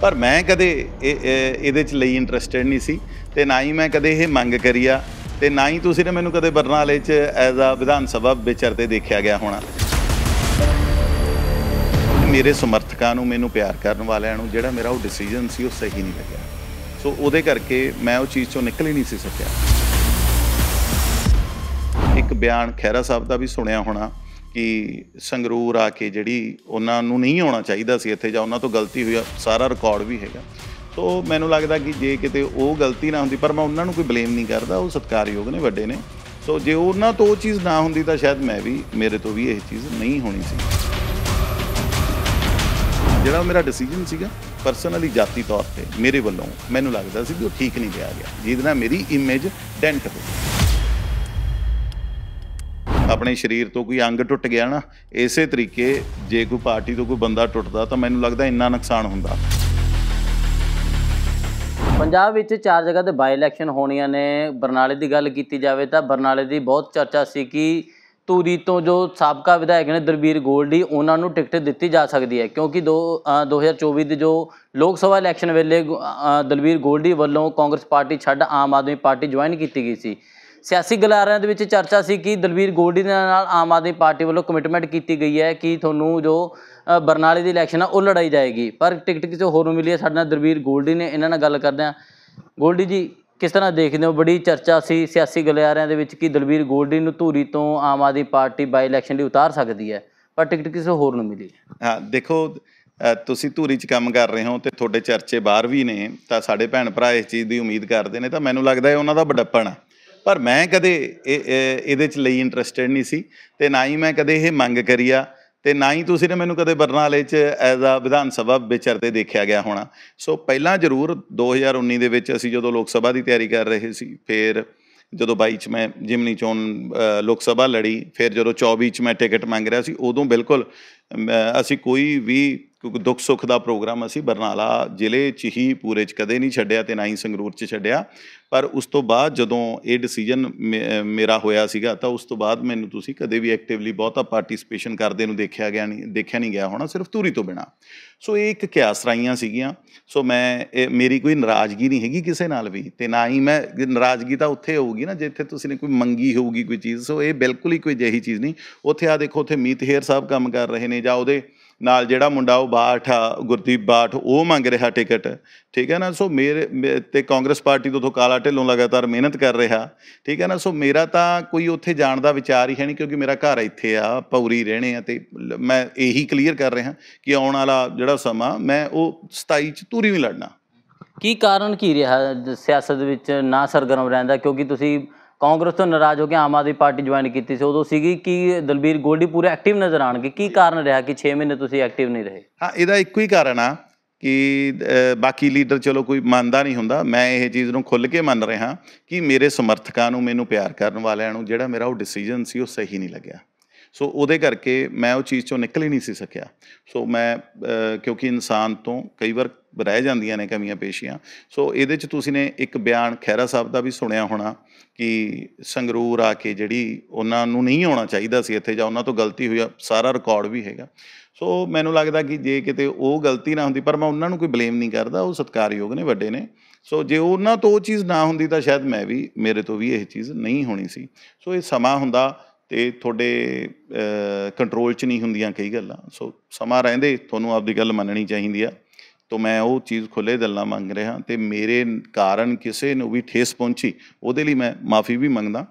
ਪਰ ਮੈਂ ਕਦੇ ਇਹਦੇ ਚ ਲਈ ਇੰਟਰਸਟਿਡ ਨਹੀਂ ਸੀ ਤੇ ਨਾ ਹੀ ਮੈਂ ਕਦੇ ਇਹ ਮੰਗ ਕਰੀਆ ਤੇ ਨਾ ਹੀ ਤੁਸੀਂ ਨੇ ਮੈਨੂੰ ਕਦੇ ਬਰਨਾਲੇ ਚ ਐਜ਼ ਆ ਵਿਧਾਨ ਸਭਾ ਵਿਚਰਦੇ ਦੇਖਿਆ ਗਿਆ ਹੋਣਾ ਮੇਰੇ ਸਮਰਥਕਾਂ ਨੂੰ ਮੈਨੂੰ ਪਿਆਰ ਕਰਨ ਵਾਲਿਆਂ ਨੂੰ ਜਿਹੜਾ ਮੇਰਾ ਉਹ ਡਿਸੀਜਨ ਸੀ ਉਹ ਸਹੀ ਨਹੀਂ ਲੱਗਿਆ ਸੋ ਉਹਦੇ ਕਰਕੇ ਮੈਂ ਉਹ ਚੀਜ਼ ਚੋਂ ਨਿਕਲ ਹੀ ਨਹੀਂ ਸੀ ਸਕਿਆ ਇੱਕ ਬਿਆਨ ਖੈਰਾ ਸਾਹਿਬ ਦਾ ਵੀ ਸੁਣਿਆ ਹੋਣਾ ਕਿ ਸੰਗਰੂਰ ਆ ਕੇ ਜਿਹੜੀ ਉਹਨਾਂ ਨੂੰ ਨਹੀਂ ਆਉਣਾ ਚਾਹੀਦਾ ਸੀ ਇੱਥੇ ਜਾਂ ਉਹਨਾਂ ਤੋਂ ਗਲਤੀ ਹੋਈ ਸਾਰਾ ਰਿਕਾਰਡ ਵੀ ਹੈਗਾ ਸੋ ਮੈਨੂੰ ਲੱਗਦਾ ਕਿ ਜੇ ਕਿਤੇ ਉਹ ਗਲਤੀ ਨਾ ਹੁੰਦੀ ਪਰ ਮੈਂ ਉਹਨਾਂ ਨੂੰ ਕੋਈ ਬਲੇਮ ਨਹੀਂ ਕਰਦਾ ਉਹ ਸਤਕਾਰਯੋਗ ਨੇ ਵੱਡੇ ਨੇ ਸੋ ਜੇ ਉਹਨਾਂ ਤੋਂ ਉਹ ਚੀਜ਼ ਨਾ ਹੁੰਦੀ ਤਾਂ ਸ਼ਾਇਦ ਮੈਂ ਵੀ ਮੇਰੇ ਤੋਂ ਵੀ ਇਹ ਚੀਜ਼ ਨਹੀਂ ਹੋਣੀ ਸੀ ਜਿਹੜਾ ਮੇਰਾ ਡਿਸੀਜਨ ਸੀਗਾ ਪਰਸਨਲੀ ਜਾਤੀ ਤੌਰ ਤੇ ਮੇਰੇ ਵੱਲੋਂ ਮੈਨੂੰ ਲੱਗਦਾ ਸੀ ਕਿ ਉਹ ਠੀਕ ਨਹੀਂ ਗਿਆ ਗਿਆ ਜਿਹਦੇ ਨਾਲ ਮੇਰੀ ਇਮੇਜ ਡੈਂਟ ਹੋ ਗਈ ਆਪਣੇ ਸਰੀਰ ਤੋਂ ਕੋਈ ਅੰਗ ਟੁੱਟ ਗਿਆ ਨਾ ਇਸੇ ਤਰੀਕੇ ਜੇ ਕੋਈ ਪਾਰਟੀ ਤੋਂ ਕੋਈ ਬੰਦਾ ਟੁੱਟਦਾ ਤਾਂ ਮੈਨੂੰ ਲੱਗਦਾ ਇੰਨਾ ਨੁਕਸਾਨ ਹੁੰਦਾ ਪੰਜਾਬ ਵਿੱਚ ਚਾਰ ਜਗ੍ਹਾ ਤੇ ਬਾਈ ਇਲੈਕਸ਼ਨ ਹੋਣੀਆਂ ਨੇ ਬਰਨਾਲੇ ਦੀ ਗੱਲ ਕੀਤੀ ਜਾਵੇ ਤਾਂ ਬਰਨਾਲੇ ਦੀ ਬਹੁਤ ਚਰਚਾ ਸੀ ਕਿ ਤੂਰੀ ਤੋਂ ਜੋ ਸਾਬਕਾ ਵਿਧਾਇਕ ਨੇ ਦਰਬੀਰ ਗੋਲਡੀ ਉਹਨਾਂ ਨੂੰ ਟਿਕਟ ਦਿੱਤੀ ਜਾ ਸਕਦੀ ਹੈ ਕਿਉਂਕਿ 2 2024 ਦੇ ਜੋ ਲੋਕ ਸਭਾ ਇਲੈਕਸ਼ਨ ਵੇਲੇ ਦਲਬੀਰ ਗੋਲਡੀ ਵੱਲੋਂ ਕਾਂਗਰਸ ਪਾਰਟੀ ਛੱਡ ਆਮ ਆਦਮੀ ਪਾਰਟੀ ਜੁਆਇਨ ਕੀਤੀ ਗਈ ਸੀ ਸਿਆਸੀ ਗਲਾਰਿਆਂ ਦੇ ਵਿੱਚ ਚਰਚਾ ਸੀ ਕਿ ਦਲਵੀਰ ਗੋਲਡੀ ਦੇ ਨਾਲ ਆਮ ਆਦਮੀ ਪਾਰਟੀ ਵੱਲੋਂ ਕਮਿਟਮੈਂਟ ਕੀਤੀ ਗਈ ਹੈ ਕਿ ਤੁਹਾਨੂੰ ਜੋ ਬਰਨਾਲੇ ਦੀ ਇਲੈਕਸ਼ਨ ਆ ਉਹ ਲੜਾਈ ਜਾਏਗੀ ਪਰ ਟਿਕਟ ਕਿਸੇ ਹੋਰ ਨੂੰ ਮਿਲੀ ਹੈ ਸਾਡੇ ਨਾਲ ਦਲਵੀਰ ਗੋਲਡੀ ਨੇ ਇਹਨਾਂ ਨਾਲ ਗੱਲ ਕਰਦੇ ਆ ਗੋਲਡੀ ਜੀ ਕਿਸ ਤਰ੍ਹਾਂ ਦੇਖਦੇ ਹੋ ਬੜੀ ਚਰਚਾ ਸੀ ਸਿਆਸੀ ਗਲਿਆਰਿਆਂ ਦੇ ਵਿੱਚ ਕਿ ਦਲਵੀਰ ਗੋਲਡੀ ਨੂੰ ਧੂਰੀ ਤੋਂ ਆਮ ਆਦਮੀ ਪਾਰਟੀ ਬਾਈ ਇਲੈਕਸ਼ਨ ਲਈ ਉਤਾਰ ਸਕਦੀ ਹੈ ਪਰ ਟਿਕਟ ਕਿਸੇ ਹੋਰ ਨੂੰ ਮਿਲੀ ਹਾਂ ਦੇਖੋ ਤੁਸੀਂ ਧੂਰੀ 'ਚ ਕੰਮ ਕਰ ਰਹੇ ਹੋ ਤੇ ਤੁਹਾਡੇ ਚਰਚੇ ਬਾਹਰ ਵੀ ਨੇ ਤਾਂ ਸਾਡੇ ਭੈਣ ਭਰਾ ਇਸ ਚੀਜ਼ ਦੀ ਉਮੀਦ ਕਰਦੇ ਨੇ ਤਾਂ ਮੈਨੂੰ ਲੱਗਦਾ ਹੈ ਉਹਨਾਂ ਦਾ ਵੱਡਾਪਣ ਹੈ ਪਰ ਮੈਂ ਕਦੇ ਇਹਦੇ ਚ ਲਈ ਇੰਟਰਸਟਿਡ ਨਹੀਂ ਸੀ ਤੇ ਨਾ ਹੀ ਮੈਂ ਕਦੇ ਇਹ ਮੰਗ ਕਰੀਆ ਤੇ ਨਾ ਹੀ ਤੁਸੀਂ ਨੇ ਮੈਨੂੰ ਕਦੇ ਬਰਨਾਲੇ 'ਚ ਐਜ਼ ਆ ਵਿਧਾਨ ਸਭਾ ਵਿਚਰਦੇ ਦੇਖਿਆ ਗਿਆ ਹੋਣਾ ਸੋ ਪਹਿਲਾਂ ਜ਼ਰੂਰ 2019 ਦੇ ਵਿੱਚ ਅਸੀਂ ਜਦੋਂ ਲੋਕ ਸਭਾ ਦੀ ਤਿਆਰੀ ਕਰ ਰਹੇ ਸੀ ਫਿਰ ਜਦੋਂ 22 ਚ ਮੈਂ ਜਿਮਨੀ ਚੋਣ ਲੋਕ ਸਭਾ ਲੜੀ ਫਿਰ ਜਦੋਂ 24 ਚ ਮੈਂ ਟਿਕਟ ਮੰਗ ਰਿਹਾ ਸੀ ਉਦੋਂ ਬਿਲਕੁਲ ਅਸੀਂ ਕੋਈ ਵੀ ਕਿਉਂਕਿ ਦੁੱਖ ਸੁੱਖ ਦਾ ਪ੍ਰੋਗਰਾਮ ਅਸੀਂ ਬਰਨਾਲਾ ਜ਼ਿਲ੍ਹੇ 'ਚ ਹੀ ਪੂਰੇ 'ਚ ਕਦੇ ਨਹੀਂ ਛੱਡਿਆ ਤੇ ਨਾ ਹੀ ਸੰਗਰੂਰ 'ਚ ਛੱਡਿਆ ਪਰ ਉਸ ਤੋਂ ਬਾਅਦ ਜਦੋਂ ਇਹ ਡਿਸੀਜਨ ਮੇਰਾ ਹੋਇਆ ਸੀਗਾ ਤਾਂ ਉਸ ਤੋਂ ਬਾਅਦ ਮੈਨੂੰ ਤੁਸੀਂ ਕਦੇ ਵੀ ਐਕਟਿਵਲੀ ਬਹੁਤਾ ਪਾਰਟਿਸਿਪੇਸ਼ਨ ਕਰਦੇ ਨੂੰ ਦੇਖਿਆ ਗਿਆ ਨਹੀਂ ਦੇਖਿਆ ਨਹੀਂ ਗਿਆ ਹੋਣਾ ਸਿਰਫ ਧੂਰੀ ਤੋਂ ਬਿਨਾ ਸੋ ਇਹ ਇੱਕ ਕਿਆਸ ਰਾਈਆਂ ਸੀਗੀਆਂ ਸੋ ਮੈਂ ਮੇਰੀ ਕੋਈ ਨਾਰਾਜ਼ਗੀ ਨਹੀਂ ਹੈਗੀ ਕਿਸੇ ਨਾਲ ਵੀ ਤੇ ਨਾ ਹੀ ਮੈਂ ਨਾਰਾਜ਼ਗੀ ਤਾਂ ਉੱਥੇ ਹੋਊਗੀ ਨਾ ਜਿੱਥੇ ਤੁਸੀਂ ਨੇ ਕੋਈ ਮੰਗੀ ਹੋਊਗੀ ਕੋਈ ਚੀਜ਼ ਸੋ ਇਹ ਬਿਲਕੁਲ ਹੀ ਕੋਈ ਜਹੀ ਚੀਜ਼ ਨਹੀਂ ਉੱਥੇ ਆ ਦੇਖੋ ਉੱਥੇ ਮੀਤ ਹੇਰ ਸਾਹਿਬ ਕੰਮ ਕਰ ਰਹੇ ਨੇ ਨਹੀਂ ਜਾ ਉਹਦੇ ਨਾਲ ਜਿਹੜਾ ਮੁੰਡਾ ਉਹ ਬਾਠ ਗੁਰਦੀਪ ਬਾਠ ਉਹ ਮੰਗ ਰਿਹਾ ਟਿਕਟ ਠੀਕ ਹੈ ਨਾ ਸੋ ਮੇਰੇ ਤੇ ਕਾਂਗਰਸ ਪਾਰਟੀ ਤੋਂ ਤੋਂ ਕਾਲਾ ਢਿੱਲੋਂ ਲਗਾਤਾਰ ਮਿਹਨਤ ਕਰ ਰਿਹਾ ਠੀਕ ਹੈ ਨਾ ਸੋ ਮੇਰਾ ਤਾਂ ਕੋਈ ਉੱਥੇ ਜਾਣ ਦਾ ਵਿਚਾਰ ਹੀ ਹੈ ਨਹੀਂ ਕਿਉਂਕਿ ਮੇਰਾ ਘਰ ਇੱਥੇ ਆ ਪੌਰੀ ਰਹਿਣੇ ਆ ਤੇ ਮੈਂ ਇਹੀ ਕਲੀਅਰ ਕਰ ਰਿਹਾ ਕਿ ਆਉਣ ਵਾਲਾ ਜਿਹੜਾ ਸਮਾਂ ਮੈਂ ਉਹ 27 ਚ ਧੂਰੀ ਵੀ ਲੜਨਾ ਕੀ ਕਾਰਨ ਕੀ ਰਿਹਾ ਸਿਆਸਤ ਵਿੱਚ ਨਾ ਸਰਗਰਮ ਰਹਿੰਦਾ ਕਿਉਂਕਿ ਤੁਸੀਂ ਕਾਂਗਰਸ ਤੋਂ ਨਾਰਾਜ਼ ਹੋ ਕੇ ਆਮ ਆਦਮੀ ਪਾਰਟੀ ਜੁਆਇਨ ਕੀਤੀ ਸੀ ਉਦੋਂ ਸੀਗੀ ਕਿ ਦਲਬੀਰ ਗੋਲਡੀ ਪੂਰੇ ਐਕਟਿਵ ਨਜ਼ਰ ਆਣਗੇ ਕੀ ਕਾਰਨ ਰਿਹਾ ਕਿ 6 ਮਹੀਨੇ ਤੁਸੀਂ ਐਕਟਿਵ ਨਹੀਂ ਰਹੇ ਹਾਂ ਇਹਦਾ ਇੱਕੋ ਹੀ ਕਾਰਨ ਆ ਕਿ ਬਾਕੀ ਲੀਡਰ ਚਲੋ ਕੋਈ ਮੰਨਦਾ ਨਹੀਂ ਹੁੰਦਾ ਮੈਂ ਇਹ ਚੀਜ਼ ਨੂੰ ਖੁੱਲ੍ਹ ਕੇ ਮੰਨ ਰਿਹਾ ਕਿ ਮੇਰੇ ਸਮਰਥਕਾਂ ਨੂੰ ਮੈਨੂੰ ਪਿਆਰ ਕਰਨ ਵਾਲਿਆਂ ਨੂੰ ਜਿਹੜਾ ਮੇਰਾ ਉਹ ਡਿਸੀਜਨ ਸੀ ਉਹ ਸਹੀ ਨਹੀਂ ਲੱਗਿਆ ਸੋ ਉਹਦੇ ਕਰਕੇ ਮੈਂ ਉਹ ਚੀਜ਼ ਚੋਂ ਨਿਕਲ ਹੀ ਨਹੀਂ ਸੀ ਸਕਿਆ ਸੋ ਮੈਂ ਕਿਉਂਕਿ ਇਨਸਾਨ ਤੋਂ ਕਈ ਵਾਰ ਰਹਿ ਜਾਂਦੀਆਂ ਨੇ ਕਮੀਆਂ ਪੇਸ਼ੀਆਂ ਸੋ ਇਹਦੇ ਚ ਤੁਸੀਂ ਨੇ ਇੱਕ ਬਿਆਨ ਖੈਰਾ ਸਾਹਿਬ ਦਾ ਵੀ ਸੁਣਿਆ ਹੋਣਾ ਕਿ ਸੰਗਰੂਰ ਆ ਕੇ ਜਿਹੜੀ ਉਹਨਾਂ ਨੂੰ ਨਹੀਂ ਆਉਣਾ ਚਾਹੀਦਾ ਸੀ ਇੱਥੇ ਜਾਂ ਉਹਨਾਂ ਤੋਂ ਗਲਤੀ ਹੋਈ ਸਾਰਾ ਰਿਕਾਰਡ ਵੀ ਹੈਗਾ ਸੋ ਮੈਨੂੰ ਲੱਗਦਾ ਕਿ ਜੇ ਕਿਤੇ ਉਹ ਗਲਤੀ ਨਾ ਹੁੰਦੀ ਪਰ ਮੈਂ ਉਹਨਾਂ ਨੂੰ ਕੋਈ ਬਲੇਮ ਨਹੀਂ ਕਰਦਾ ਉਹ ਸਤਕਾਰਯੋਗ ਨੇ ਵੱਡੇ ਨੇ ਸੋ ਜੇ ਉਹਨਾਂ ਤੋਂ ਉਹ ਚੀਜ਼ ਨਾ ਹੁੰਦੀ ਤਾਂ ਸ਼ਾਇਦ ਮੈਂ ਵੀ ਮੇਰੇ ਤੋਂ ਵੀ ਇਹ ਚੀਜ਼ ਨਹੀਂ ਹੋਣੀ ਸੀ ਸੋ ਇਹ ਸਮਾਂ ਹੁੰਦਾ ਤੇ ਤੁਹਾਡੇ ਕੰਟਰੋਲ 'ਚ ਨਹੀਂ ਹੁੰਦੀਆਂ ਕਈ ਗੱਲਾਂ ਸੋ ਸਮਾਂ ਰਹਿੰਦੇ ਤੁਹਾਨੂੰ ਆਪਦੀ ਗੱਲ ਮੰਨਣੀ ਚਾਹੀਦੀ ਆ ਤੋਂ ਮੈਂ ਉਹ ਚੀਜ਼ ਖੁੱਲੇ ਦਿਲ ਨਾਲ ਮੰਗ ਰਿਹਾ ਤੇ ਮੇਰੇ ਕਾਰਨ ਕਿਸੇ ਨੂੰ ਵੀ ਠੇਸ ਪਹੁੰਚੀ ਉਹਦੇ ਲਈ ਮੈਂ ਮਾਫੀ ਵੀ ਮੰਗਦਾ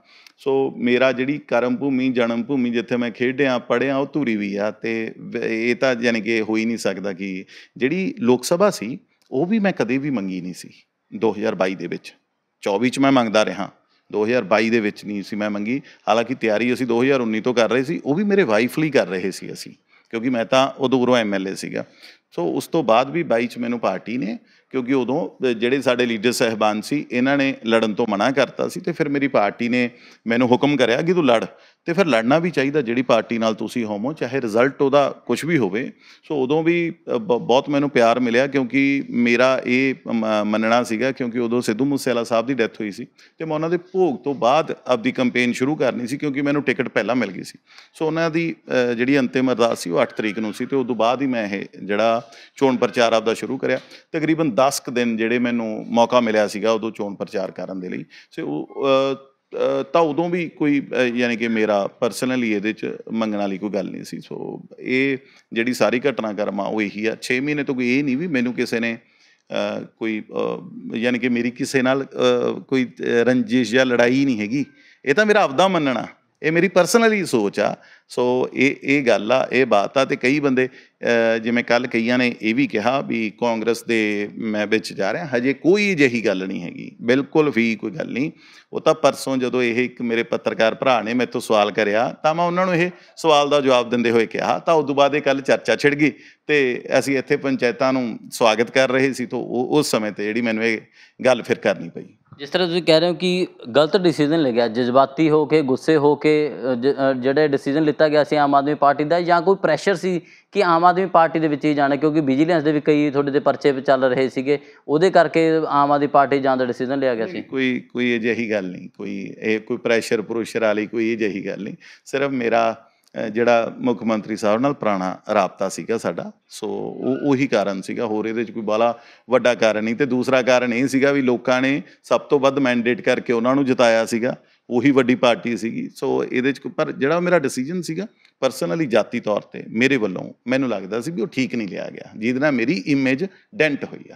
ਸੋ ਮੇਰਾ ਜਿਹੜੀ ਕਰਮ ਭੂਮੀ ਜਨਮ ਭੂਮੀ ਜਿੱਥੇ ਮੈਂ ਖੇਡਿਆ ਪੜਿਆ ਉਹ ਧੂਰੀ ਵੀ ਆ ਤੇ ਇਹ ਤਾਂ ਯਾਨੀ ਕਿ ਹੋ ਹੀ ਨਹੀਂ ਸਕਦਾ ਕਿ ਜਿਹੜੀ ਲੋਕ ਸਭਾ ਸੀ ਉਹ ਵੀ ਮੈਂ ਕਦੇ ਵੀ ਮੰਗੀ ਨਹੀਂ ਸੀ 2022 ਦੇ ਵਿੱਚ 24 ਚ ਮੈਂ ਮੰਗਦਾ ਰਿਹਾ 2022 ਦੇ ਵਿੱਚ ਨਹੀਂ ਸੀ ਮੈਂ ਮੰਗੀ ਹਾਲਾਂਕਿ ਤਿਆਰੀ ਅਸੀਂ 2019 ਤੋਂ ਕਰ ਰਹੇ ਸੀ ਉਹ ਵੀ ਮੇਰੇ ਵਾਈਫ ਲਈ ਕਰ ਰਹੇ ਸੀ ਅਸੀਂ ਕਿਉਂਕਿ ਮੈਂ ਤਾਂ ਉਦੋਂ ਦੂਰੋਂ ਐਮਐਲਏ ਸੀਗਾ ਸੋ ਉਸ ਤੋਂ ਬਾਅਦ ਵੀ ਬਾਈ ਚ ਮੈਨੂੰ ਪਾਰਟੀ ਨੇ ਕਿਉਂਕਿ ਉਦੋਂ ਜਿਹੜੇ ਸਾਡੇ ਲੀਡਰ ਸਹਿਬਾਨ ਸੀ ਇਹਨਾਂ ਨੇ ਲੜਨ ਤੋਂ ਮਨਾ ਕਰਤਾ ਸੀ ਤੇ ਫਿਰ ਮੇਰੀ ਪਾਰਟੀ ਨੇ ਮੈਨੂੰ ਹੁਕਮ ਕਰਿਆ ਕਿ ਤੂੰ ਲੜ ਤੇ ਫਿਰ ਲੜਨਾ ਵੀ ਚਾਹੀਦਾ ਜਿਹੜੀ ਪਾਰਟੀ ਨਾਲ ਤੁਸੀਂ ਹੋਮੋ ਚਾਹੇ ਰਿਜ਼ਲਟ ਉਹਦਾ ਕੁਝ ਵੀ ਹੋਵੇ ਸੋ ਉਦੋਂ ਵੀ ਬਹੁਤ ਮੈਨੂੰ ਪਿਆਰ ਮਿਲਿਆ ਕਿਉਂਕਿ ਮੇਰਾ ਇਹ ਮੰਨਣਾ ਸੀਗਾ ਕਿਉਂਕਿ ਉਦੋਂ ਸਿੱਧੂ ਮੂਸੇਵਾਲਾ ਸਾਹਿਬ ਦੀ ਡੈਥ ਹੋਈ ਸੀ ਤੇ ਮੈਂ ਉਹਨਾਂ ਦੇ ਭੋਗ ਤੋਂ ਬਾਅਦ ਆਪਦੀ ਕੈਂਪੇਨ ਸ਼ੁਰੂ ਕਰਨੀ ਸੀ ਕਿਉਂਕਿ ਮੈਨੂੰ ਟਿਕਟ ਪਹਿਲਾਂ ਮਿਲ ਗਈ ਸੀ ਸੋ ਉਹਨਾਂ ਦੀ ਜਿਹੜੀ ਅੰਤਿਮ ਅਰਦਾਸ ਸੀ ਉਹ 8 ਤਰੀਕ ਨੂੰ ਸੀ ਤੇ ਉਸ ਤੋਂ ਬਾਅਦ ਹੀ ਮੈਂ ਇਹ ਜਿਹੜਾ ਦਾ ਚੋਣ ਪ੍ਰਚਾਰ ਆਪਦਾ ਸ਼ੁਰੂ ਕਰਿਆ ਤਕਰੀਬਨ 10 ਕ ਦਿਨ ਜਿਹੜੇ ਮੈਨੂੰ ਮੌਕਾ ਮਿਲਿਆ ਸੀਗਾ ਉਦੋਂ ਚੋਣ ਪ੍ਰਚਾਰ ਕਰਨ ਦੇ ਲਈ ਸੋ ਉਹ ਤਾਂ ਉਦੋਂ ਵੀ ਕੋਈ ਯਾਨੀ ਕਿ ਮੇਰਾ ਪਰਸਨਲੀ ਇਹਦੇ ਚ ਮੰਗਣ ਵਾਲੀ ਕੋਈ ਗੱਲ ਨਹੀਂ ਸੀ ਸੋ ਇਹ ਜਿਹੜੀ ਸਾਰੀ ਘਟਨਾ ਕਰਮਾ ਉਹ ਇਹੀ ਆ 6 ਮਹੀਨੇ ਤੋਂ ਕੋਈ ਇਹ ਨਹੀਂ ਵੀ ਮੈਨੂੰ ਕਿਸੇ ਨੇ ਕੋਈ ਯਾਨੀ ਕਿ ਮੇਰੀ ਕਿਸੇ ਨਾਲ ਕੋਈ ਰੰਜਿਸ਼ ਜਾਂ ਲੜਾਈ ਨਹੀਂ ਹੈਗੀ ਇਹ ਤਾਂ ਮੇਰਾ ਆਪਦਾ ਮੰਨਣਾ ਇਹ ਮੇਰੀ ਪਰਸਨਲੀ ਸੋਚ ਆ ਸੋ ਇਹ ਇਹ ਗੱਲ ਆ ਇਹ ਬਾਤ ਆ ਤੇ ਕਈ ਬੰਦੇ ਜਿਵੇਂ ਕੱਲ ਕਈਆਂ ਨੇ ਇਹ ਵੀ ਕਿਹਾ ਵੀ ਕਾਂਗਰਸ ਦੇ ਮੈਂ ਵਿੱਚ ਜਾ ਰਿਹਾ ਹਜੇ ਕੋਈ ਅਜਿਹੀ ਗੱਲ ਨਹੀਂ ਹੈਗੀ ਬਿਲਕੁਲ ਵੀ ਕੋਈ ਗੱਲ ਨਹੀਂ ਉਹ ਤਾਂ ਪਰਸੋਂ ਜਦੋਂ ਇਹ ਇੱਕ ਮੇਰੇ ਪੱਤਰਕਾਰ ਭਰਾ ਨੇ ਮੈਥੋਂ ਸਵਾਲ ਕਰਿਆ ਤਾਂ ਮੈਂ ਉਹਨਾਂ ਨੂੰ ਇਹ ਸਵਾਲ ਦਾ ਜਵਾਬ ਦਿੰਦੇ ਹੋਏ ਕਿਹਾ ਤਾਂ ਉਸ ਤੋਂ ਬਾਅਦ ਇਹ ਕੱਲ ਚਰਚਾ ਛਿੜ ਗਈ ਤੇ ਅਸੀਂ ਇੱਥੇ ਪੰਚਾਇਤਾਂ ਨੂੰ ਸਵਾਗਤ ਕਰ ਰਹੇ ਸੀ ਤੋਂ ਉਸ ਸਮੇਂ ਤੇ ਜਿਹੜੀ ਮੈਨੂੰ ਇਹ ਗੱਲ ਫਿਰ ਕਰਨੀ ਪਈ ਜਿਸ ਤਰ੍ਹਾਂ ਤੁਸੀਂ ਕਹਿ ਰਹੇ ਹੋ ਕਿ ਗਲਤ ਡਿਸੀਜਨ ਲਿਆ ਜਜ਼ਬਾਤੀ ਹੋ ਕੇ ਗੁੱਸੇ ਹੋ ਕੇ ਜਿਹੜੇ ਡਿਸੀਜਨ ਲਿੱਤਾ ਗਿਆ ਸੀ ਆਮ ਆਦਮੀ ਪਾਰਟੀ ਦਾ ਜਾਂ ਕੋਈ ਪ੍ਰੈਸ਼ਰ ਸੀ ਕਿ ਆਮ ਆਦਮੀ ਪਾਰਟੀ ਦੇ ਵਿੱਚ ਹੀ ਜਾਣਾ ਕਿਉਂਕਿ ਵਿਜੀਲੈਂਸ ਦੇ ਵੀ ਕਈ ਤੁਹਾਡੇ ਦੇ ਪਰਚੇ ਚੱਲ ਰਹੇ ਸੀਗੇ ਉਹਦੇ ਕਰਕੇ ਆਮ ਆਦਮੀ ਪਾਰਟੀ ਜਾਣ ਦਾ ਡਿਸੀਜਨ ਲਿਆ ਗਿਆ ਸੀ ਕੋਈ ਕੋਈ ਅਜਿਹੀ ਗੱਲ ਨਹੀਂ ਕੋਈ ਇਹ ਕੋਈ ਪ੍ਰੈਸ਼ਰ ਪ੍ਰੋਸ਼ਰ ਵਾਲੀ ਕੋਈ ਅਜਿਹੀ ਗੱਲ ਨਹੀਂ ਸਿਰਫ ਮੇਰਾ ਜਿਹੜਾ ਮੁੱਖ ਮੰਤਰੀ ਸਾਹਿਬ ਨਾਲ ਪੁਰਾਣਾ ਰਾਬਤਾ ਸੀਗਾ ਸਾਡਾ ਸੋ ਉਹ ਉਹੀ ਕਾਰਨ ਸੀਗਾ ਹੋਰ ਇਹਦੇ ਵਿੱਚ ਕੋਈ ਬਾਲਾ ਵੱਡਾ ਕਾਰਨ ਨਹੀਂ ਤੇ ਦੂਸਰਾ ਕਾਰਨ ਇਹ ਸੀਗਾ ਵੀ ਲੋਕਾਂ ਨੇ ਸਭ ਤੋਂ ਵੱਧ ਮੈਂਡੇਟ ਕਰਕੇ ਉਹਨਾਂ ਨੂੰ ਜਿਤਾਇਆ ਸੀਗਾ ਉਹੀ ਵੱਡੀ ਪਾਰਟੀ ਸੀਗੀ ਸੋ ਇਹਦੇ ਵਿੱਚ ਪਰ ਜਿਹੜਾ ਮੇਰਾ ਡਿਸੀਜਨ ਸੀਗਾ ਪਰਸਨਲੀ ਜਾਤੀ ਤੌਰ ਤੇ ਮੇਰੇ ਵੱਲੋਂ ਮੈਨੂੰ ਲੱਗਦਾ ਸੀ ਵੀ ਉਹ ਠੀਕ ਨਹੀਂ ਲਿਆ ਗਿਆ ਜਿਹਦੇ ਨਾਲ ਮੇਰੀ ਇਮੇਜ ਡੈਂਟ ਹੋਈ ਆ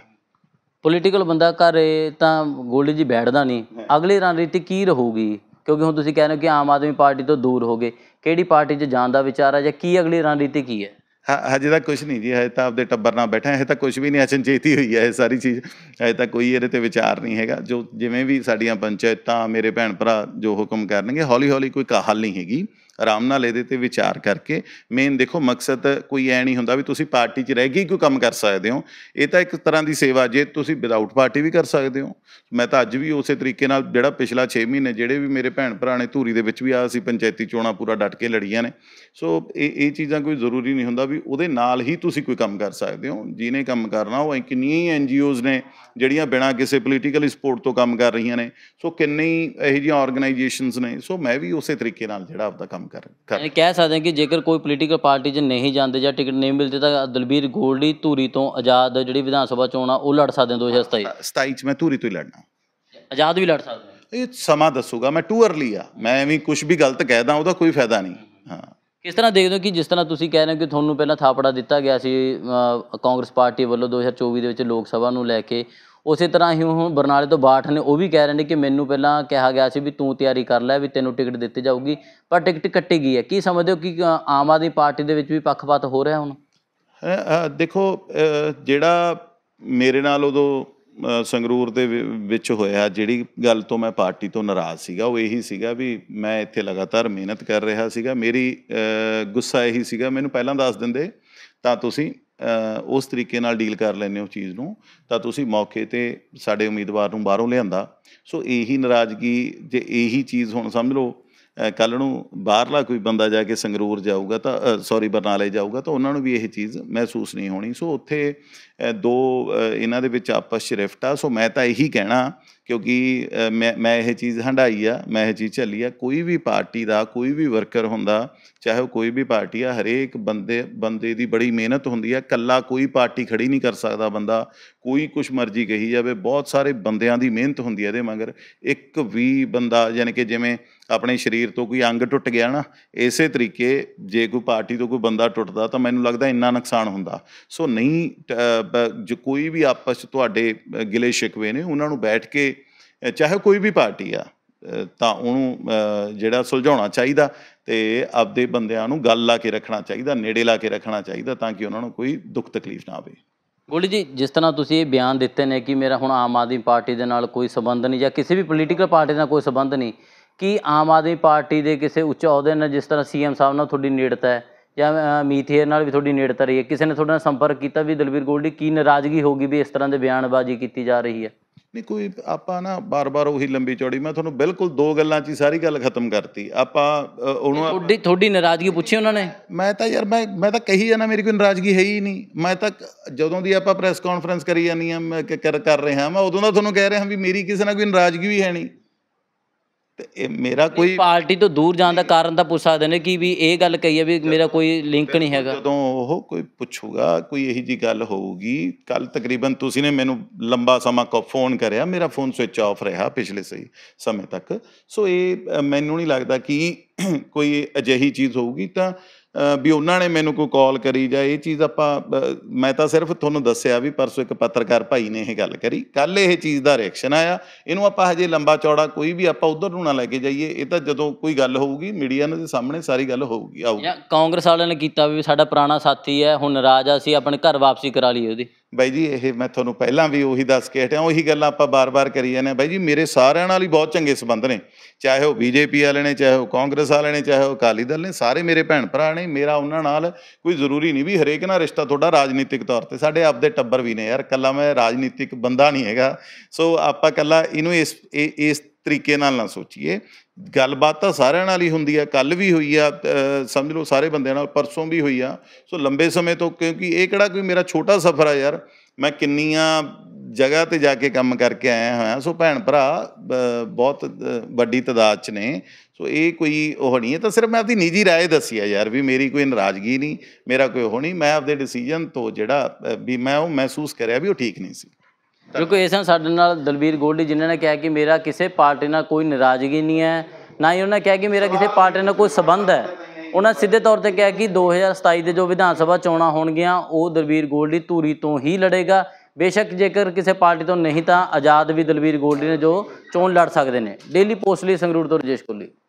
ਪੋਲੀਟੀਕਲ ਬੰਦਾ ਕਰੇ ਤਾਂ ਗੋਲਡੀ ਜੀ ਬੈਠਦਾ ਨਹੀਂ ਅਗਲੀ ਰਣਨੀਤੀ ਕੀ ਰਹੂਗੀ ਕਿਉਂਕਿ ਹੁਣ ਤੁਸੀਂ ਕਹਿੰਦੇ ਹੋ ਕਿ ਆਮ ਆਦਮੀ ਪਾਰਟੀ ਤੋਂ ਦੂਰ ਹੋਗੇ ਕਿਹੜੀ ਪਾਰਟੀ 'ਚ ਜਾਣ ਦਾ ਵਿਚਾਰ ਹੈ ਜਾਂ ਕੀ ਅਗਲੀ ਰਣਨੀਤੀ ਕੀ ਹੈ ਹਜੇ ਤਾਂ ਕੁਝ ਨਹੀਂ ਜੀ ਹਜੇ ਤਾਂ ਆਪਦੇ ਟੱਬਰ ਨਾਲ ਬੈਠਾ ਹਜੇ ਤਾਂ ਕੁਝ ਵੀ ਨਹੀਂ ਅਚਨਚੇਤੀ ਹੋਈ ਹੈ ਇਹ ਸਾਰੀ ਚੀਜ਼ ਹਜੇ ਤਾਂ ਕੋਈ ਇਹਦੇ ਤੇ ਵਿਚਾਰ ਨਹੀਂ ਹੈਗਾ ਜੋ ਜਿਵੇਂ ਵੀ ਸਾਡੀਆਂ ਪੰਚਾਇਤਾਂ ਮੇਰੇ ਭੈਣ ਭਰਾ ਜੋ ਹੁਕਮ ਕਰਨਗੇ ਹੌਲੀ ਹੌਲੀ ਕੋਈ ਕਾਹਲ ਨਹੀਂ ਹੈਗੀ ਆਰਾਮ ਨਾਲ ਇਹਦੇ ਤੇ ਵਿਚਾਰ ਕਰਕੇ ਮੇਨ ਦੇਖੋ ਮਕਸਦ ਕੋਈ ਐ ਨਹੀਂ ਹੁੰਦਾ ਵੀ ਤੁਸੀਂ ਪਾਰਟੀ 'ਚ ਰਹਿ ਕੇ ਕੋਈ ਕੰਮ ਕਰ ਸਕਦੇ ਹੋ ਇਹ ਤਾਂ ਇੱਕ ਤਰ੍ਹਾਂ ਦੀ ਸੇਵਾ ਜੇ ਤੁਸੀਂ ਵਿਦਆਊਟ ਪਾਰਟੀ ਵੀ ਕਰ ਸਕਦੇ ਹੋ ਮੈਂ ਤਾਂ ਅੱਜ ਵੀ ਉਸੇ ਤਰੀਕੇ ਨਾਲ ਜਿਹੜਾ ਪਿਛਲਾ 6 ਮਹੀਨੇ ਜਿਹੜੇ ਵੀ ਮੇਰੇ ਭੈਣ ਭਰਾ ਨੇ ਧੂਰੀ ਦੇ ਵਿੱਚ ਵੀ ਆ ਅਸੀਂ ਪੰਚਾਇਤੀ ਚੋਣਾਂ ਪੂਰਾ ਡਟ ਕੇ ਲੜੀਆਂ ਨੇ ਸੋ ਇਹ ਇਹ ਚੀਜ਼ਾਂ ਕੋਈ ਜ਼ਰੂਰੀ ਨਹੀਂ ਹੁੰਦਾ ਵੀ ਉਹਦੇ ਨਾਲ ਹੀ ਤੁਸੀਂ ਕੋਈ ਕੰਮ ਕਰ ਸਕਦੇ ਹੋ ਜਿਨੇ ਕੰਮ ਕਰਨਾ ਉਹ ਕਿੰਨੀਆਂ ਹੀ ਐਨਜੀਓਜ਼ ਨੇ ਜਿਹੜੀਆਂ ਬਿਨਾਂ ਕਿਸੇ ਪੋਲੀਟੀਕਲ ਸਪੋਰਟ ਤੋਂ ਕੰਮ ਕਰ ਰਹੀਆਂ ਨੇ ਸੋ ਕਿੰਨੇ ਹੀ ਇਹੋ ਜਿਹੀਆਂ ਆਰਗੇਨਾਈਜੇਸ਼ਨਸ ਨੇ ਸੋ ਮੈਂ ਵੀ ਉਸੇ ਤਰੀਕੇ ਨਾਲ ਜਿਹੜਾ ਆਪਦਾ ਕੰਮ ਕੰਮ ਕਰ ਕਰ ਇਹ ਕਹਿ ਸਕਦੇ ਕਿ ਜੇਕਰ ਕੋਈ ਪੋਲੀਟੀਕਲ ਪਾਰਟੀ 'ਚ ਨਹੀਂ ਜਾਂਦੇ ਜਾਂ ਟਿਕਟ ਨਹੀਂ ਮਿਲਦੀ ਤਾਂ ਦਲਬੀਰ ਗੋਲਡੀ ਧੂਰੀ ਤੋਂ ਆਜ਼ਾਦ ਜਿਹੜੀ ਵਿਧਾਨ ਸਭਾ ਚੋਣ ਆ ਉਹ ਲੜ ਸਕਦੇ 2027 27 ਚ ਮੈਂ ਧੂਰੀ ਤੋਂ ਹੀ ਲੜਨਾ ਆਜ਼ਾਦ ਵੀ ਲੜ ਸਕਦੇ ਇਹ ਸਮਾਂ ਦੱਸੂਗਾ ਮੈਂ ਟੂ अर्ਲੀ ਆ ਮੈਂ ਐਵੇਂ ਕੁਝ ਵੀ ਗਲਤ ਕਹਿਦਾ ਉਹਦਾ ਕੋਈ ਫਾਇਦਾ ਨਹੀਂ ਹਾਂ ਕਿਸ ਤਰ੍ਹਾਂ ਦੇਖਦੇ ਹੋ ਕਿ ਜਿਸ ਤਰ੍ਹਾਂ ਤੁਸੀਂ ਕਹਿ ਰਹੇ ਹੋ ਕਿ ਤੁਹਾਨੂੰ ਪਹਿਲਾਂ ਥਾਪੜਾ ਦਿੱਤਾ ਗਿਆ ਸੀ ਕਾਂਗਰਸ ਪਾਰਟੀ ਵੱਲੋਂ 2024 ਦੇ ਵਿੱਚ ਲੋਕ ਸਭਾ ਨੂੰ ਲੈ ਕੇ ਉਸੇ ਤਰ੍ਹਾਂ ਹੀ ਹੁਣ ਬਰਨਾਲੇ ਤੋਂ ਬਾਠ ਨੇ ਉਹ ਵੀ ਕਹਿ ਰਹੇ ਨੇ ਕਿ ਮੈਨੂੰ ਪਹਿਲਾਂ ਕਿਹਾ ਗਿਆ ਸੀ ਵੀ ਤੂੰ ਤਿਆਰੀ ਕਰ ਲੈ ਵੀ ਤੈਨੂੰ ਟਿਕਟ ਦਿੱਤੀ ਜਾਊਗੀ ਪਰ ਟਿਕਟ ਕੱਟੀ ਗਈ ਹੈ ਕੀ ਸਮਝਦੇ ਹੋ ਕਿ ਆਮ ਆਦਮੀ ਪਾਰਟੀ ਦੇ ਵਿੱਚ ਵੀ ਪੱਖਪਾਤ ਹੋ ਰਿਹਾ ਹੁਣ ਦੇਖੋ ਜਿਹੜਾ ਮੇਰੇ ਨਾਲ ਉਦੋਂ ਸੰਗਰੂਰ ਦੇ ਵਿੱਚ ਹੋਇਆ ਜਿਹੜੀ ਗੱਲ ਤੋਂ ਮੈਂ ਪਾਰਟੀ ਤੋਂ ਨਾਰਾਜ਼ ਸੀਗਾ ਉਹ ਇਹੀ ਸੀਗਾ ਵੀ ਮੈਂ ਇੱਥੇ ਲਗਾਤਾਰ ਮਿਹਨਤ ਕਰ ਰਿਹਾ ਸੀਗਾ ਮੇਰੀ ਗੁੱਸਾ ਇਹੀ ਸੀਗਾ ਮੈਨੂੰ ਪਹਿਲਾਂ ਦੱਸ ਦਿੰਦੇ ਤਾਂ ਤੁਸੀਂ ਉਸ ਤਰੀਕੇ ਨਾਲ ਡੀਲ ਕਰ ਲੈਨੇ ਹੋ ਚੀਜ਼ ਨੂੰ ਤਾਂ ਤੁਸੀਂ ਮੌਕੇ ਤੇ ਸਾਡੇ ਉਮੀਦਵਾਰ ਨੂੰ ਬਾਹਰੋਂ ਲਿਆਂਦਾ ਸੋ ਇਹੀ ਨਾਰਾਜ਼ਗੀ ਜੇ ਇਹੀ ਚੀਜ਼ ਹੁਣ ਸਮਝ ਲਓ ਕੱਲ ਨੂੰ ਬਾਹਰਲਾ ਕੋਈ ਬੰਦਾ ਜਾ ਕੇ ਸੰਗਰੂਰ ਜਾਊਗਾ ਤਾਂ ਸੌਰੀ ਬਰਨਾਲੇ ਜਾਊਗਾ ਤਾਂ ਉਹਨਾਂ ਨੂੰ ਵੀ ਇਹ ਚੀਜ਼ ਮਹਿਸੂਸ ਨਹੀਂ ਹੋਣੀ ਸੋ ਉੱਥੇ ਦੋ ਇਹਨਾਂ ਦੇ ਵਿੱਚ ਆਪਸ ਚ ਰਿਫਟ ਆ ਸੋ ਮੈਂ ਤਾਂ ਇਹੀ ਕਹਿਣਾ ਕਿਉਂਕਿ ਮੈਂ ਮੈਂ ਇਹ ਚੀਜ਼ ਹੰਡਾਈ ਆ ਮੈਂ ਇਹ ਚੀਜ਼ ਚੱਲੀ ਆ ਕੋਈ ਵੀ ਪਾਰਟੀ ਦਾ ਕੋਈ ਵੀ ਵਰਕਰ ਹੁੰਦਾ ਚਾਹੇ ਉਹ ਕੋਈ ਵੀ ਪਾਰਟੀ ਆ ਹਰੇਕ ਬੰਦੇ ਬੰਦੇ ਦੀ ਬੜੀ ਮਿਹਨਤ ਹੁੰਦੀ ਆ ਕੱਲਾ ਕੋਈ ਪਾਰਟੀ ਖੜੀ ਨਹੀਂ ਕਰ ਸਕਦਾ ਬੰਦਾ ਕੋਈ ਕੁਛ ਮਰਜ਼ੀ ਕਹੀ ਜਾਵੇ ਬਹੁਤ ਸਾਰੇ ਬੰਦਿਆਂ ਦੀ ਮਿਹਨਤ ਹੁੰਦੀ ਆ ਇਹਦੇ ਮਗਰ ਇੱਕ ਵੀ ਬੰਦਾ ਯਾਨੀ ਕਿ ਜਿਵੇਂ ਆਪਣੇ ਸਰੀਰ ਤੋਂ ਕੋਈ ਅੰਗ ਟੁੱਟ ਗਿਆ ਨਾ ਇਸੇ ਤਰੀਕੇ ਜੇ ਕੋਈ ਪਾਰਟੀ ਤੋਂ ਕੋਈ ਬੰਦਾ ਟੁੱਟਦਾ ਤਾਂ ਮੈਨੂੰ ਲੱਗਦਾ ਇੰਨਾ ਨੁਕਸਾਨ ਹੁੰਦਾ ਸੋ ਨਹੀਂ ਜੋ ਕੋਈ ਵੀ ਆਪਸ ਤੁਹਾਡੇ ਗਿਲੇ ਸ਼ਿਕਵੇ ਨੇ ਉਹਨਾਂ ਨੂੰ ਬੈਠ ਕੇ ਚਾਹੇ ਕੋਈ ਵੀ ਪਾਰਟੀ ਆ ਤਾਂ ਉਹਨੂੰ ਜਿਹੜਾ ਸੁਲਝਾਉਣਾ ਚਾਹੀਦਾ ਤੇ ਆਪਦੇ ਬੰਦਿਆਂ ਨੂੰ ਗੱਲ ਲਾ ਕੇ ਰੱਖਣਾ ਚਾਹੀਦਾ ਨੇੜੇ ਲਾ ਕੇ ਰੱਖਣਾ ਚਾਹੀਦਾ ਤਾਂ ਕਿ ਉਹਨਾਂ ਨੂੰ ਕੋਈ ਦੁੱਖ ਤਕਲੀਫ ਨਾ ਆਵੇ ਗੋਲੀ ਜੀ ਜਿਸ ਤਰ੍ਹਾਂ ਤੁਸੀਂ ਇਹ ਬਿਆਨ ਦਿੱਤੇ ਨੇ ਕਿ ਮੇਰਾ ਹੁਣ ਆਮ ਆਦਮੀ ਪਾਰਟੀ ਦੇ ਨਾਲ ਕੋਈ ਸਬੰਧ ਨਹੀਂ ਜਾਂ ਕਿਸੇ ਵੀ ਪੋਲੀਟੀਕਲ ਪਾਰਟੀ ਨਾਲ ਕੋਈ ਸਬੰਧ ਨਹੀਂ ਕਿ ਆਮ ਆਦਮੀ ਪਾਰਟੀ ਦੇ ਕਿਸੇ ਉੱਚ ਅਹੁਦੇ ਨਾਲ ਜਿਸ ਤਰ੍ਹਾਂ ਸੀਐਮ ਸਾਹਿਬ ਨਾਲ ਤੁਹਾਡੀ ਨੇੜਤਾ ਹੈ ਜਾਂ ਮੀਥੇਰ ਨਾਲ ਵੀ ਤੁਹਾਡੀ ਨੇੜਤਾ ਰਹੀ ਹੈ ਕਿਸੇ ਨੇ ਤੁਹਾਡੇ ਨਾਲ ਸੰਪਰਕ ਕੀਤਾ ਵੀ ਦਲਵੀਰ ਗੋਲਡੀ ਕੀ ਨਾਰਾਜ਼ਗੀ ਹੋਗੀ ਵੀ ਇਸ ਤਰ੍ਹਾਂ ਦੇ ਬਿਆਨਬਾਜ਼ੀ ਕੀਤੀ ਜਾ ਰਹੀ ਹੈ ਨਹੀਂ ਕੋਈ ਆਪਾਂ ਨਾ ਬਾਰ-ਬਾਰ ਉਹੀ ਲੰਬੀ ਚੌੜੀ ਮੈਂ ਤੁਹਾਨੂੰ ਬਿਲਕੁਲ ਦੋ ਗੱਲਾਂ 'ਚ ਹੀ ਸਾਰੀ ਗੱਲ ਖਤਮ ਕਰਤੀ ਆਪਾਂ ਉਹਨੂੰ ਥੋੜੀ ਥੋੜੀ ਨਾਰਾਜ਼ਗੀ ਪੁੱਛੀ ਉਹਨਾਂ ਨੇ ਮੈਂ ਤਾਂ ਯਾਰ ਮੈਂ ਮੈਂ ਤਾਂ ਕਹੀ ਜਾਣਾ ਮੇਰੀ ਕੋਈ ਨਾਰਾਜ਼ਗੀ ਹੈ ਹੀ ਨਹੀਂ ਮੈਂ ਤਾਂ ਜਦੋਂ ਦੀ ਆਪਾਂ ਪ੍ਰੈਸ ਕਾਨਫਰੰਸ ਕਰੀ ਜਾਨੀ ਆ ਮੈਂ ਕਰ ਰਿਹਾ ਮੈਂ ਉਦੋਂ ਦਾ ਤੁਹਾਨੂੰ ਕਹਿ ਰਿਹਾ ਵੀ ਮੇਰੀ ਕਿਸੇ ਨਾਲ ਕੋਈ ਨਾਰਾਜ਼ਗੀ ਵੀ ਹੈ ਨਹੀਂ ਤੇ ਇਹ ਮੇਰਾ ਕੋਈ ਪਾਰਟੀ ਤੋਂ ਦੂਰ ਜਾਣ ਦਾ ਕਾਰਨ ਤਾਂ ਪੁੱਛ ਸਕਦੇ ਨੇ ਕਿ ਵੀ ਇਹ ਗੱਲ ਕਹੀ ਹੈ ਵੀ ਮੇਰਾ ਕੋਈ ਲਿੰਕ ਨਹੀਂ ਹੈਗਾ ਜਦੋਂ ਉਹ ਕੋਈ ਪੁੱਛੂਗਾ ਕੋਈ ਇਹੀ ਜੀ ਗੱਲ ਹੋਊਗੀ ਕੱਲ ਤਕਰੀਬਨ ਤੁਸੀਂ ਨੇ ਮੈਨੂੰ ਲੰਬਾ ਸਮਾਂ ਕੋ ਫੋਨ ਕਰਿਆ ਮੇਰਾ ਫੋਨ ਸਵਿਚ ਆਫ ਰਿਹਾ ਪਿਛਲੇ ਸਹੀ ਸਮੇਂ ਤੱਕ ਸੋ ਇਹ ਮੈਨੂੰ ਨਹੀਂ ਲੱਗਦਾ ਕਿ ਕੋਈ ਅਜਿਹੀ ਚੀਜ਼ ਹੋਊਗੀ ਤਾਂ ਵੀ ਉਹਨਾਂ ਨੇ ਮੈਨੂੰ ਕੋਈ ਕਾਲ ਕਰੀ ਜਾਂ ਇਹ ਚੀਜ਼ ਆਪਾਂ ਮੈਂ ਤਾਂ ਸਿਰਫ ਤੁਹਾਨੂੰ ਦੱਸਿਆ ਵੀ ਪਰਸੋਂ ਇੱਕ ਪੱਤਰਕਾਰ ਭਾਈ ਨੇ ਇਹ ਗੱਲ ਕਰੀ ਕੱਲ ਇਹ ਚੀਜ਼ ਦਾ ਰਿਐਕਸ਼ਨ ਆਇਆ ਇਹਨੂੰ ਆਪਾਂ ਹਜੇ ਲੰਬਾ ਚੌੜਾ ਕੋਈ ਵੀ ਆਪਾਂ ਉਧਰ ਨੂੰ ਨਾ ਲੈ ਕੇ ਜਾਈਏ ਇਹ ਤਾਂ ਜਦੋਂ ਕੋਈ ਗੱਲ ਹੋਊਗੀ ਮੀਡੀਆ ਦੇ ਸਾਹਮਣੇ ਸਾਰੀ ਗੱਲ ਹੋਊਗੀ ਆਊਗੀ ਕਾਂਗਰਸ ਵਾਲਿਆਂ ਨੇ ਕੀਤਾ ਵੀ ਸਾਡਾ ਪੁਰਾਣਾ ਸਾਥੀ ਹੈ ਹੁਣ ਨਾਰਾਜ਼ ਆ ਸੀ ਆਪਣੇ ਘਰ ਵਾਪਸੀ ਕਰਾ ਲਈ ਉਹਦੀ ਬਾਈ ਜੀ ਇਹ ਮੈਂ ਤੁਹਾਨੂੰ ਪਹਿਲਾਂ ਵੀ ਉਹੀ ਦੱਸ ਕੇ ਹਟਿਆ ਉਹੀ ਗੱਲਾਂ ਆਪਾਂ ਬਾਰ-ਬਾਰ ਕਰੀ ਜਾਂਦੇ ਆ ਬਾਈ ਜੀ ਮੇਰੇ ਸਾਰਿਆਂ ਨਾਲ ਹੀ ਬਹੁਤ ਚੰਗੇ ਸਬੰਧ ਨੇ ਚਾਹੇ ਉਹ ਬੀਜੇਪੀ ਵਾਲੇ ਨੇ ਚਾਹੇ ਉਹ ਕਾਂਗਰਸ ਵਾਲੇ ਨੇ ਚਾਹੇ ਉਹ ਅਕਾਲੀ ਦਲ ਨੇ ਸਾਰੇ ਮੇਰੇ ਭੈਣ ਭਰਾ ਨੇ ਮੇਰਾ ਉਹਨਾਂ ਨਾਲ ਕੋਈ ਜ਼ਰੂਰੀ ਨਹੀਂ ਵੀ ਹਰੇਕ ਨਾਲ ਰਿਸ਼ਤਾ ਤੁਹਾਡਾ ਰਾਜਨੀਤਿਕ ਤੌਰ ਤੇ ਸਾਡੇ ਆਪਦੇ ਟੱਬਰ ਵੀ ਨੇ ਯਾਰ ਕੱਲਾ ਮੈਂ ਰਾਜਨੀਤਿਕ ਬੰਦਾ ਨਹੀਂ ਹੈਗਾ ਸੋ ਆਪਾਂ ਕੱਲਾ ਇਹਨੂੰ ਇਸ ਇਸ ਤਰੀਕੇ ਨਾਲ ਨਾ ਸੋਚੀਏ ਗੱਲਬਾਤ ਤਾਂ ਸਾਰਿਆਂ ਨਾਲ ਹੀ ਹੁੰਦੀ ਆ ਕੱਲ ਵੀ ਹੋਈ ਆ ਸਮਝ ਲਓ ਸਾਰੇ ਬੰਦਿਆਂ ਨਾਲ ਪਰਸੋਂ ਵੀ ਹੋਈ ਆ ਸੋ ਲੰਬੇ ਸਮੇਂ ਤੋਂ ਕਿਉਂਕਿ ਇਹ ਕਿਹੜਾ ਕੋਈ ਮੇਰਾ ਛੋਟਾ ਸਫ਼ਰ ਆ ਯਾਰ ਮੈਂ ਕਿੰਨੀਆਂ ਜਗ੍ਹਾ ਤੇ ਜਾ ਕੇ ਕੰਮ ਕਰਕੇ ਆਇਆ ਹੋਇਆ ਸੋ ਭੈਣ ਭਰਾ ਬਹੁਤ ਵੱਡੀ ਤਦਾਦ ਚ ਨੇ ਸੋ ਇਹ ਕੋਈ ਉਹ ਨਹੀਂ ਹੈ ਤਾਂ ਸਿਰਫ ਮੈਂ ਆਪਣੀ ਨਿੱਜੀ رائے ਦੱਸੀ ਆ ਯਾਰ ਵੀ ਮੇਰੀ ਕੋਈ ਨਾਰਾਜ਼ਗੀ ਨਹੀਂ ਮੇਰਾ ਕੋਈ ਹੋਣੀ ਮੈਂ ਆਪਦੇ ਡਿਸੀਜਨ ਤੋਂ ਜਿਹੜਾ ਵੀ ਮੈਂ ਉਹ ਮਹਿਸੂਸ ਕਰਿਆ ਵੀ ਉਹ ਠੀਕ ਨਹੀਂ ਸੀ ਕਿਉਂਕਿ ਇਸ ਨਾਲ ਸਾਡੇ ਨਾਲ ਦਲਬੀਰ ਗੋਲਡੀ ਜਿਨ੍ਹਾਂ ਨੇ ਕਿਹਾ ਕਿ ਮੇਰਾ ਕਿਸੇ ਪਾਰਟੀ ਨਾਲ ਕੋਈ ਨਾਰਾਜ਼ਗੀ ਨਹੀਂ ਹੈ ਨਾ ਹੀ ਉਹਨਾਂ ਕਿਹਾ ਕਿ ਮੇਰਾ ਕਿਸੇ ਪਾਰਟੀ ਨਾਲ ਕੋਈ ਸਬੰਧ ਹੈ ਉਹਨਾਂ ਸਿੱਧੇ ਤੌਰ ਤੇ ਕਿਹਾ ਕਿ 2027 ਦੇ ਜੋ ਵਿਧਾਨ ਸਭਾ ਚੋਣਾਂ ਹੋਣਗੀਆਂ ਉਹ ਦਲਬੀਰ ਗੋਲਡੀ ਧੂਰੀ ਤੋਂ ਹੀ ਲੜੇਗਾ ਬੇਸ਼ੱਕ ਜੇਕਰ ਕਿਸੇ ਪਾਰਟੀ ਤੋਂ ਨਹੀਂ ਤਾਂ ਆਜ਼ਾਦ ਵੀ ਦਲਬੀਰ ਗੋਲਡੀ ਨੇ ਜੋ ਚੋਣ ਲੜ ਸਕਦੇ ਨੇ ਡੇਲੀ ਪੋਸਟ ਲਈ ਸੰਗਰੂਰ ਤੋਂ ਰਜੇਸ਼ ਕੋਲੀ